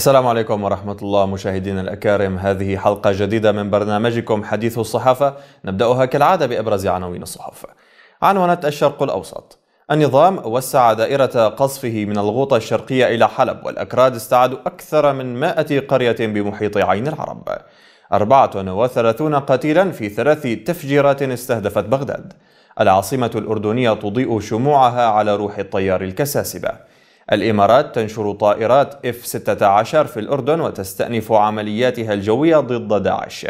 السلام عليكم ورحمة الله مشاهدينا الأكارم هذه حلقة جديدة من برنامجكم حديث الصحافة نبدأها كالعادة بأبرز عناوين الصحف عنونت الشرق الأوسط النظام وسع دائرة قصفه من الغوطة الشرقية إلى حلب والأكراد استعادوا أكثر من 100 قرية بمحيط عين العرب 34 قتيلا في ثلاث تفجيرات استهدفت بغداد العاصمة الأردنية تضيء شموعها على روح الطيار الكساسبة الإمارات تنشر طائرات F-16 في الأردن وتستأنف عملياتها الجوية ضد داعش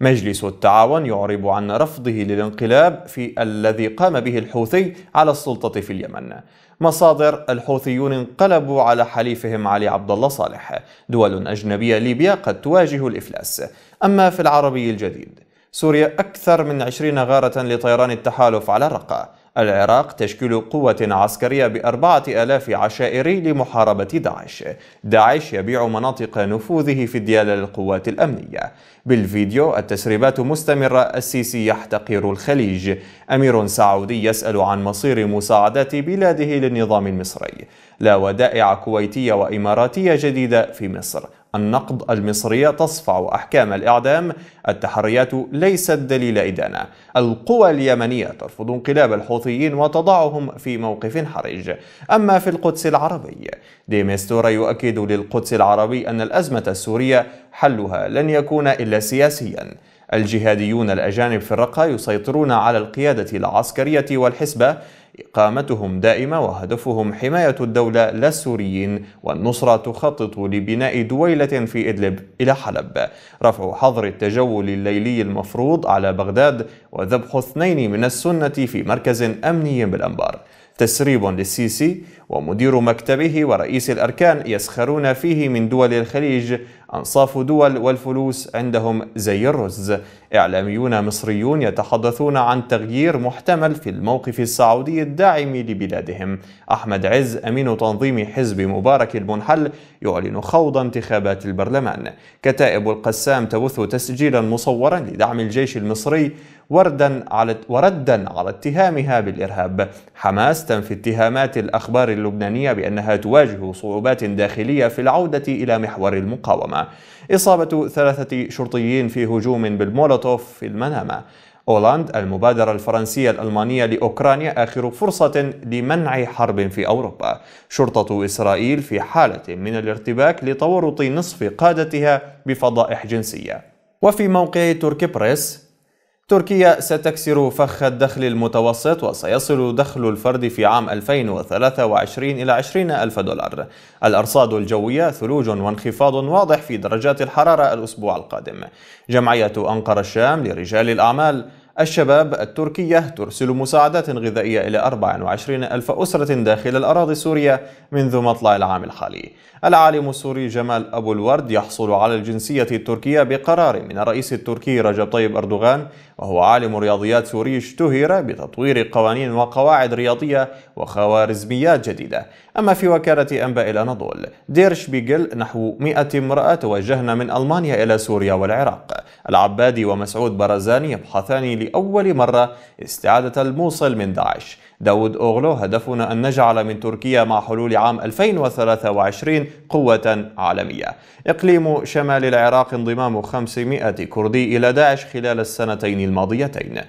مجلس التعاون يعرب عن رفضه للانقلاب في الذي قام به الحوثي على السلطة في اليمن مصادر الحوثيون انقلبوا على حليفهم علي عبد الله صالح دول أجنبية ليبيا قد تواجه الإفلاس أما في العربي الجديد سوريا أكثر من 20 غارة لطيران التحالف على الرقة العراق تشكيل قوة عسكرية بأربعة ألاف عشائري لمحاربة داعش داعش يبيع مناطق نفوذه في الديالة للقوات الأمنية بالفيديو التسريبات مستمرة السيسي يحتقر الخليج أمير سعودي يسأل عن مصير مساعدات بلاده للنظام المصري لا ودائع كويتية وإماراتية جديدة في مصر النقد المصرية تصفع أحكام الإعدام التحريات ليست دليل إدانة القوى اليمنية ترفض انقلاب الحوثيين وتضعهم في موقف حرج أما في القدس العربي ديمستورا يؤكد للقدس العربي أن الأزمة السورية حلها لن يكون إلا سياسياً الجهاديون الأجانب في الرقة يسيطرون على القيادة العسكرية والحسبة إقامتهم دائمة وهدفهم حماية الدولة لا السوريين والنصرة تخطط لبناء دويلة في إدلب إلى حلب رفع حظر التجول الليلي المفروض على بغداد وذبح اثنين من السنة في مركز أمني بالأنبار تسريب للسيسي ومدير مكتبه ورئيس الأركان يسخرون فيه من دول الخليج أنصاف دول والفلوس عندهم زي الرز إعلاميون مصريون يتحدثون عن تغيير محتمل في الموقف السعودي الداعم لبلادهم أحمد عز أمين تنظيم حزب مبارك المنحل يعلن خوض انتخابات البرلمان كتائب القسام تبث تسجيلا مصورا لدعم الجيش المصري وردا على وردا على اتهامها بالإرهاب حماس تنفي اتهامات الأخبار اللبنانية بأنها تواجه صعوبات داخلية في العودة إلى محور المقاومة إصابة ثلاثة شرطيين في هجوم بالمولوتوف في المنامة أولاند المبادرة الفرنسية الألمانية لأوكرانيا آخر فرصة لمنع حرب في أوروبا شرطة إسرائيل في حالة من الارتباك لتورط نصف قادتها بفضائح جنسية وفي موقع تركي بريس تركيا ستكسر فخ الدخل المتوسط وسيصل دخل الفرد في عام 2023 إلى 20 ألف دولار الأرصاد الجوية ثلوج وانخفاض واضح في درجات الحرارة الأسبوع القادم جمعية أنقرة الشام لرجال الأعمال الشباب التركية ترسل مساعدات غذائية إلى 24 ألف أسرة داخل الأراضي السورية منذ مطلع العام الحالي العالم السوري جمال أبو الورد يحصل على الجنسية التركية بقرار من الرئيس التركي رجب طيب أردوغان وهو عالم رياضيات سوري اشتهر بتطوير قوانين وقواعد رياضية وخوارزميات جديدة أما في وكالة أنباء الأناضول دير شبيغل نحو 100 امرأة توجهن من ألمانيا إلى سوريا والعراق العبادي ومسعود برزاني يبحثان لأول مرة استعادة الموصل من داعش داود أوغلو هدفنا أن نجعل من تركيا مع حلول عام 2023 قوة عالمية إقليم شمال العراق انضمام 500 كردي إلى داعش خلال السنتين الماضيتين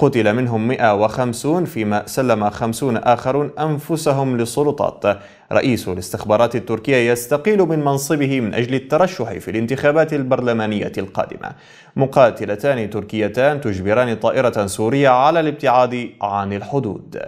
قتل منهم 150 فيما سلم 50 آخرون أنفسهم للسلطات رئيس الاستخبارات التركية يستقيل من منصبه من أجل الترشح في الانتخابات البرلمانية القادمة مقاتلتان تركيتان تجبران طائرة سورية على الابتعاد عن الحدود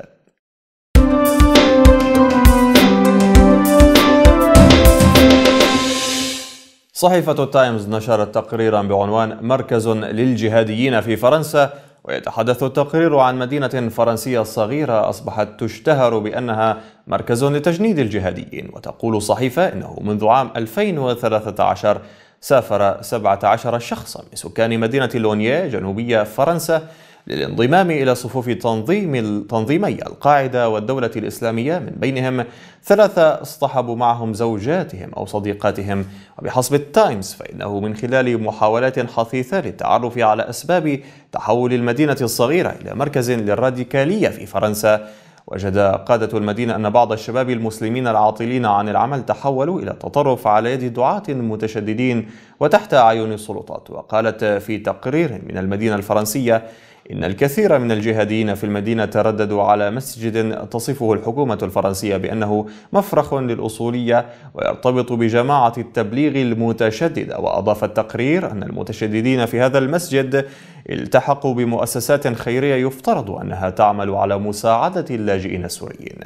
صحيفة التايمز نشرت تقريرا بعنوان مركز للجهاديين في فرنسا ويتحدث التقرير عن مدينة فرنسية صغيرة أصبحت تشتهر بأنها مركز لتجنيد الجهاديين وتقول الصحيفة إنه منذ عام 2013 سافر 17 شخصا من سكان مدينة لونيه جنوبية فرنسا للانضمام إلى صفوف تنظيم تنظيمي القاعدة والدولة الإسلامية من بينهم ثلاثة اصطحبوا معهم زوجاتهم أو صديقاتهم وبحسب التايمز فإنه من خلال محاولات حثيثة للتعرف على أسباب تحول المدينة الصغيرة إلى مركز للراديكالية في فرنسا وجد قادة المدينة أن بعض الشباب المسلمين العاطلين عن العمل تحولوا إلى التطرف على يد دعاة متشددين وتحت أعين السلطات وقالت في تقرير من المدينة الفرنسية إن الكثير من الجهاديين في المدينة ترددوا على مسجد تصفه الحكومة الفرنسية بأنه مفرخ للأصولية ويرتبط بجماعة التبليغ المتشددة وأضاف التقرير أن المتشددين في هذا المسجد التحقوا بمؤسسات خيرية يفترض أنها تعمل على مساعدة اللاجئين السوريين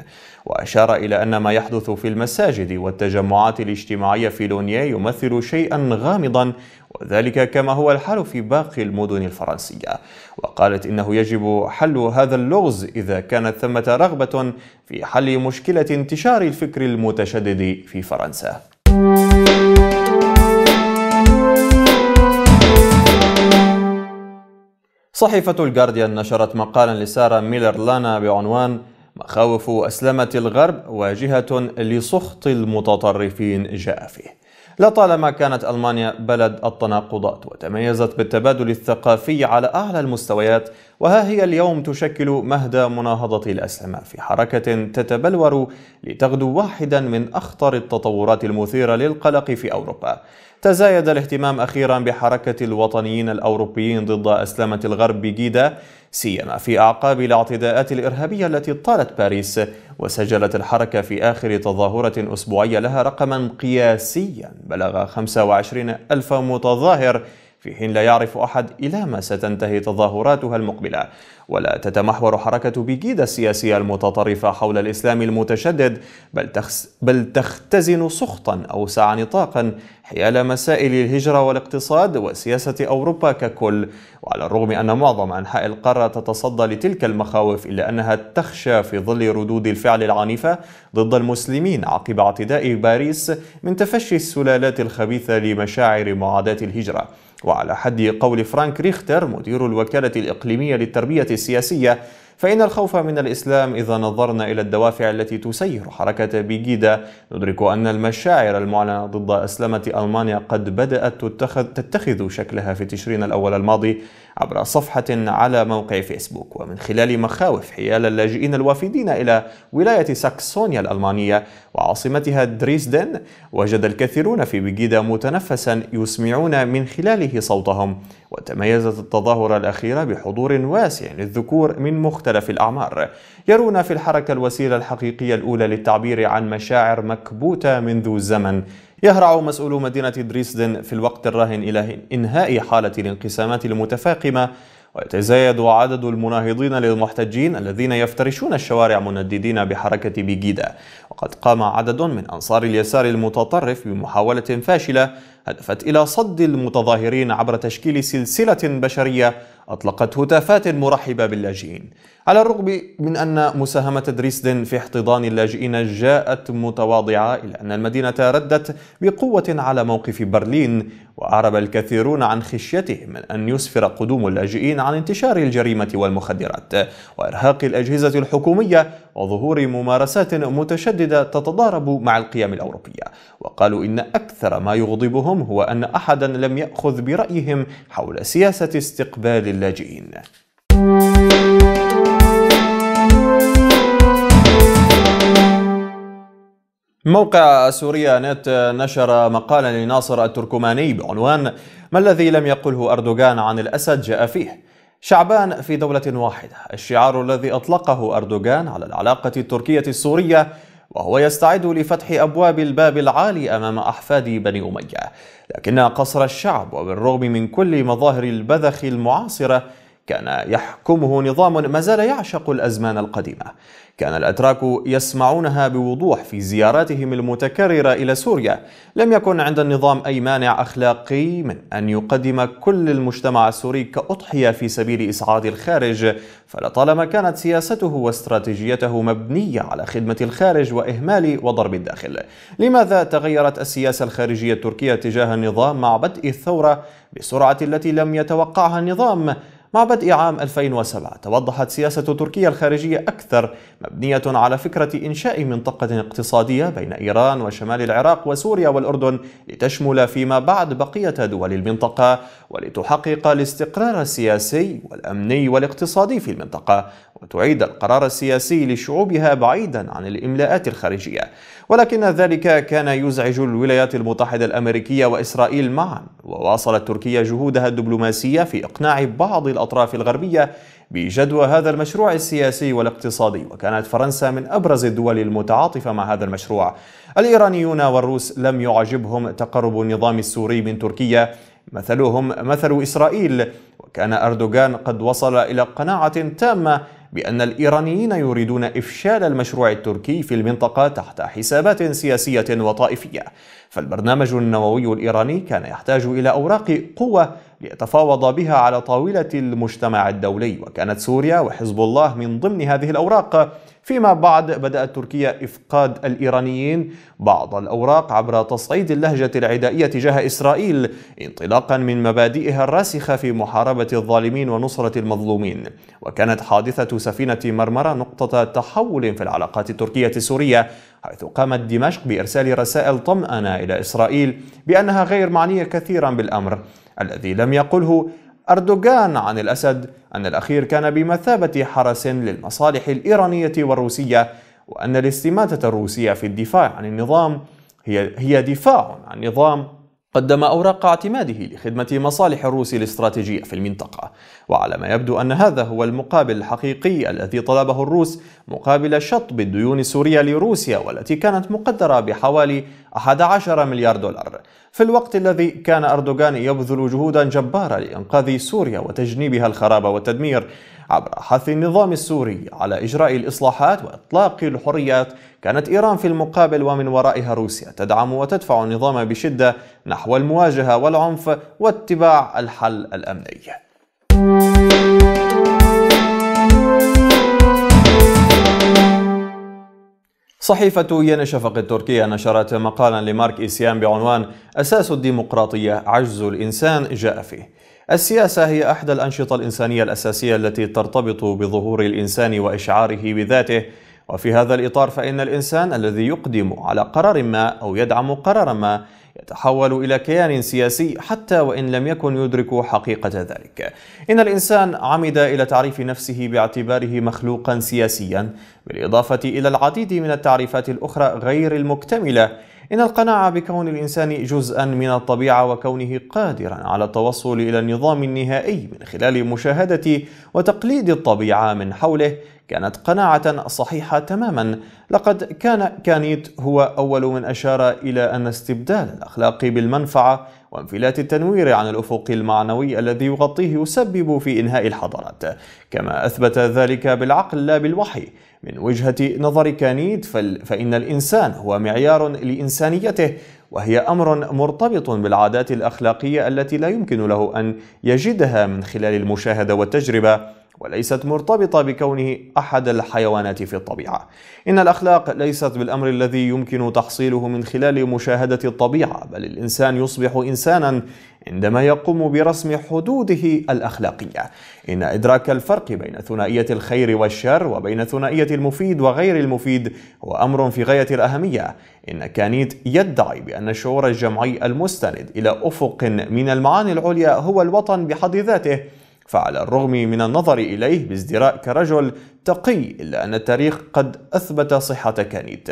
وأشار إلى أن ما يحدث في المساجد والتجمعات الاجتماعية في لونيا يمثل شيئا غامضا وذلك كما هو الحال في باقي المدن الفرنسية وقالت إنه يجب حل هذا اللغز إذا كانت ثمة رغبة في حل مشكلة انتشار الفكر المتشدد في فرنسا صحيفة الجارديان نشرت مقالا لسارة ميلر لانا بعنوان مخاوف أسلمة الغرب واجهة لسخط المتطرفين جاء فيه لطالما كانت ألمانيا بلد التناقضات وتميزت بالتبادل الثقافي على أعلى المستويات وها هي اليوم تشكل مهد مناهضة الأسلمة في حركة تتبلور لتغدو واحدا من أخطر التطورات المثيرة للقلق في أوروبا تزايد الاهتمام أخيرا بحركة الوطنيين الأوروبيين ضد أسلمة الغرب بجيدة سيما في أعقاب الاعتداءات الإرهابية التي طالت باريس وسجلت الحركة في آخر تظاهرة أسبوعية لها رقما قياسيا بلغ 25 ألف متظاهر في حين لا يعرف أحد إلى ما ستنتهي تظاهراتها المقبلة ولا تتمحور حركة بيجيدا السياسية المتطرفة حول الإسلام المتشدد بل, تخس بل تختزن سخطا أوسع نطاقا حيال مسائل الهجرة والاقتصاد وسياسة أوروبا ككل وعلى الرغم أن معظم أنحاء القارة تتصدى لتلك المخاوف إلا أنها تخشى في ظل ردود الفعل العنيفة ضد المسلمين عقب اعتداء باريس من تفشي السلالات الخبيثة لمشاعر معاداة الهجرة وعلى حد قول فرانك ريختر مدير الوكالة الإقليمية للتربية السياسية فإن الخوف من الإسلام إذا نظرنا إلى الدوافع التي تسير حركة بيجيدا ندرك أن المشاعر المعلنة ضد أسلمة ألمانيا قد بدأت تتخذ, تتخذ شكلها في تشرين الأول الماضي عبر صفحة على موقع فيسبوك ومن خلال مخاوف حيال اللاجئين الوافدين إلى ولاية ساكسونيا الألمانية وعاصمتها دريسدن وجد الكثيرون في بيجيدا متنفسا يسمعون من خلاله صوتهم وتميزت التظاهرة الأخيرة بحضور واسع للذكور من مختلف الأعمار يرون في الحركة الوسيلة الحقيقية الأولى للتعبير عن مشاعر مكبوتة منذ زمن يهرع مسؤول مدينة دريسدن في الوقت الراهن إلى إنهاء حالة الانقسامات المتفاقمة ويتزايد عدد المناهضين للمحتجين الذين يفترشون الشوارع منددين بحركة بيجيدا وقد قام عدد من أنصار اليسار المتطرف بمحاولة فاشلة هدفت إلى صد المتظاهرين عبر تشكيل سلسلة بشرية أطلقت هتافات مرحبة باللاجئين على الرغم من أن مساهمة دريسدن في احتضان اللاجئين جاءت متواضعة إلا أن المدينة ردت بقوة على موقف برلين وأعرب الكثيرون عن خشيتهم من أن يسفر قدوم اللاجئين عن انتشار الجريمة والمخدرات وإرهاق الأجهزة الحكومية وظهور ممارسات متشددة تتضارب مع القيم الأوروبية وقالوا إن أكثر ما يغضبهم هو أن أحدا لم يأخذ برأيهم حول سياسة استقبال اللاجئين موقع سوريا نت نشر مقالا لناصر التركماني بعنوان ما الذي لم يقله أردوغان عن الأسد جاء فيه شعبان في دولة واحدة الشعار الذي أطلقه أردوغان على العلاقة التركية السورية وهو يستعد لفتح أبواب الباب العالي أمام أحفاد بني أمية لكن قصر الشعب وبالرغم من كل مظاهر البذخ المعاصرة كان يحكمه نظام ما زال يعشق الأزمان القديمة كان الأتراك يسمعونها بوضوح في زياراتهم المتكررة إلى سوريا لم يكن عند النظام أي مانع أخلاقي من أن يقدم كل المجتمع السوري كأضحية في سبيل إسعاد الخارج فلطالما كانت سياسته واستراتيجيته مبنية على خدمة الخارج وإهمال وضرب الداخل لماذا تغيرت السياسة الخارجية التركية تجاه النظام مع بدء الثورة بسرعة التي لم يتوقعها النظام؟ مع بدء عام 2007 توضحت سياسة تركيا الخارجية أكثر مبنية على فكرة إنشاء منطقة اقتصادية بين إيران وشمال العراق وسوريا والأردن لتشمل فيما بعد بقية دول المنطقة ولتحقق الاستقرار السياسي والأمني والاقتصادي في المنطقة وتعيد القرار السياسي لشعوبها بعيدا عن الإملاءات الخارجية ولكن ذلك كان يزعج الولايات المتحدة الأمريكية وإسرائيل معا وواصلت تركيا جهودها الدبلوماسية في إقناع بعض الأطراف الغربية بجدوى هذا المشروع السياسي والاقتصادي وكانت فرنسا من أبرز الدول المتعاطفة مع هذا المشروع الإيرانيون والروس لم يعجبهم تقرب النظام السوري من تركيا مثلهم مثل إسرائيل وكان أردوغان قد وصل إلى قناعة تامة بأن الإيرانيين يريدون إفشال المشروع التركي في المنطقة تحت حسابات سياسية وطائفية فالبرنامج النووي الإيراني كان يحتاج إلى أوراق قوة ليتفاوض بها على طاولة المجتمع الدولي وكانت سوريا وحزب الله من ضمن هذه الأوراق فيما بعد بدأت تركيا إفقاد الإيرانيين بعض الأوراق عبر تصعيد اللهجة العدائية تجاه إسرائيل انطلاقا من مبادئها الراسخة في محاربة الظالمين ونصرة المظلومين وكانت حادثة سفينة مرمرة نقطة تحول في العلاقات التركية السورية حيث قامت دمشق بإرسال رسائل طمأنة إلى إسرائيل بأنها غير معنية كثيرا بالأمر الذي لم يقله أردوغان عن الأسد أن الأخير كان بمثابة حرس للمصالح الإيرانية والروسية وأن الاستماتة الروسية في الدفاع عن النظام هي هي دفاع عن نظام قدم أوراق اعتماده لخدمة مصالح الروس الاستراتيجية في المنطقة وعلى ما يبدو أن هذا هو المقابل الحقيقي الذي طلبه الروس مقابل شطب الديون السورية لروسيا والتي كانت مقدرة بحوالي 11 مليار دولار في الوقت الذي كان أردوغان يبذل جهودا جبارة لإنقاذ سوريا وتجنيبها الخراب والتدمير عبر حث النظام السوري على إجراء الإصلاحات وإطلاق الحريات كانت إيران في المقابل ومن ورائها روسيا تدعم وتدفع النظام بشدة نحو المواجهة والعنف واتباع الحل الأمني صحيفة ين شفق التركية نشرت مقالا لمارك إيسيان بعنوان أساس الديمقراطية عجز الإنسان جاء فيه السياسة هي أحدى الأنشطة الإنسانية الأساسية التي ترتبط بظهور الإنسان وإشعاره بذاته وفي هذا الإطار فإن الإنسان الذي يقدم على قرار ما أو يدعم قرارا ما يتحول إلى كيان سياسي حتى وإن لم يكن يدرك حقيقة ذلك إن الإنسان عمد إلى تعريف نفسه باعتباره مخلوقا سياسيا بالإضافة إلى العديد من التعريفات الأخرى غير المكتملة إن القناعة بكون الإنسان جزءا من الطبيعة وكونه قادرا على التوصل إلى النظام النهائي من خلال مشاهدة وتقليد الطبيعة من حوله كانت قناعة صحيحة تماما لقد كان كانيت هو أول من أشار إلى أن استبدال الأخلاق بالمنفعة وانفلات التنوير عن الأفق المعنوي الذي يغطيه يسبب في إنهاء الحضارات كما أثبت ذلك بالعقل لا بالوحي من وجهة نظر كانيد فإن الإنسان هو معيار لإنسانيته وهي أمر مرتبط بالعادات الأخلاقية التي لا يمكن له أن يجدها من خلال المشاهدة والتجربة وليست مرتبطة بكونه أحد الحيوانات في الطبيعة. إن الأخلاق ليست بالأمر الذي يمكن تحصيله من خلال مشاهدة الطبيعة، بل الإنسان يصبح إنسانا عندما يقوم برسم حدوده الأخلاقية إن إدراك الفرق بين ثنائية الخير والشر وبين ثنائية المفيد وغير المفيد هو أمر في غاية الأهمية إن كانيت يدعي بأن الشعور الجمعي المستند إلى أفق من المعاني العليا هو الوطن بحد ذاته فعلى الرغم من النظر إليه بازدراء كرجل تقي إلا أن التاريخ قد أثبت صحة كانيت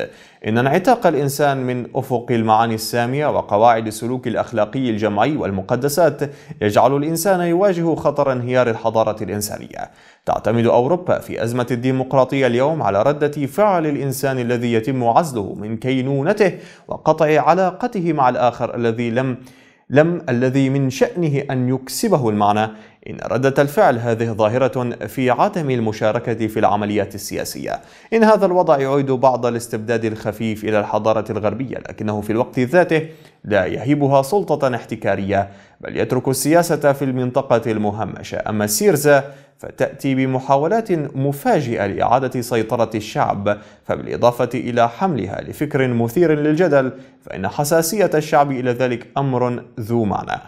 إن انعتاق الإنسان من أفق المعاني السامية وقواعد السلوك الأخلاقي الجمعي والمقدسات يجعل الإنسان يواجه خطر انهيار الحضارة الإنسانية تعتمد أوروبا في أزمة الديمقراطية اليوم على ردة فعل الإنسان الذي يتم عزله من كينونته وقطع علاقته مع الآخر الذي لم لم الذي من شأنه أن يكسبه المعنى إن ردة الفعل هذه ظاهرة في عدم المشاركة في العمليات السياسية إن هذا الوضع يعيد بعض الاستبداد الخفيف إلى الحضارة الغربية لكنه في الوقت ذاته لا يهيبها سلطة احتكارية بل يترك السياسة في المنطقة المهمشة أما سيرزا فتأتي بمحاولات مفاجئة لإعادة سيطرة الشعب فبالإضافة إلى حملها لفكر مثير للجدل فإن حساسية الشعب إلى ذلك أمر ذو معنى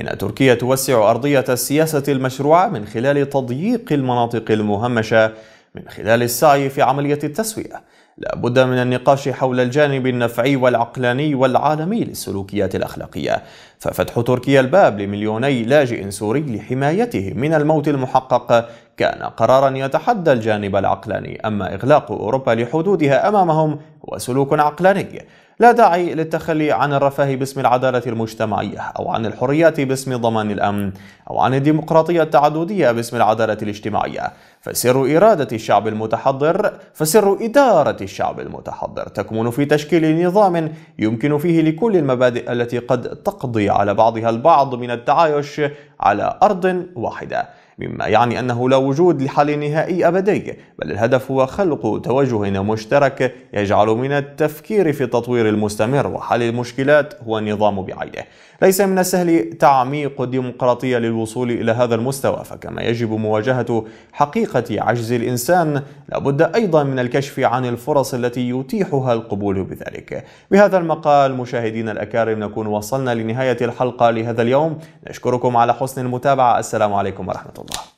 إن تركيا توسع أرضية السياسة المشروعة من خلال تضييق المناطق المهمشة من خلال السعي في عملية التسوية لا بد من النقاش حول الجانب النفعي والعقلاني والعالمي للسلوكيات الأخلاقية ففتح تركيا الباب لمليوني لاجئ سوري لحمايتهم من الموت المحقق كان قرارا يتحدى الجانب العقلاني أما إغلاق أوروبا لحدودها أمامهم هو سلوك عقلاني لا داعي للتخلي عن الرفاه باسم العدالة المجتمعية أو عن الحريات باسم ضمان الأمن أو عن الديمقراطية التعددية باسم العدالة الاجتماعية فسر إرادة الشعب المتحضر فسر إدارة الشعب المتحضر تكمن في تشكيل نظام يمكن فيه لكل المبادئ التي قد تقضي على بعضها البعض من التعايش على أرض واحدة مما يعني أنه لا وجود لحل نهائي أبدي بل الهدف هو خلق توجه مشترك يجعل من التفكير في التطوير المستمر وحل المشكلات هو النظام بعينه ليس من السهل تعميق الديمقراطية للوصول إلى هذا المستوى فكما يجب مواجهة حقيقة عجز الإنسان لابد أيضا من الكشف عن الفرص التي يتيحها القبول بذلك بهذا المقال مشاهدينا الأكارم نكون وصلنا لنهاية الحلقة لهذا اليوم نشكركم على حسن المتابعة السلام عليكم ورحمة الله Allah.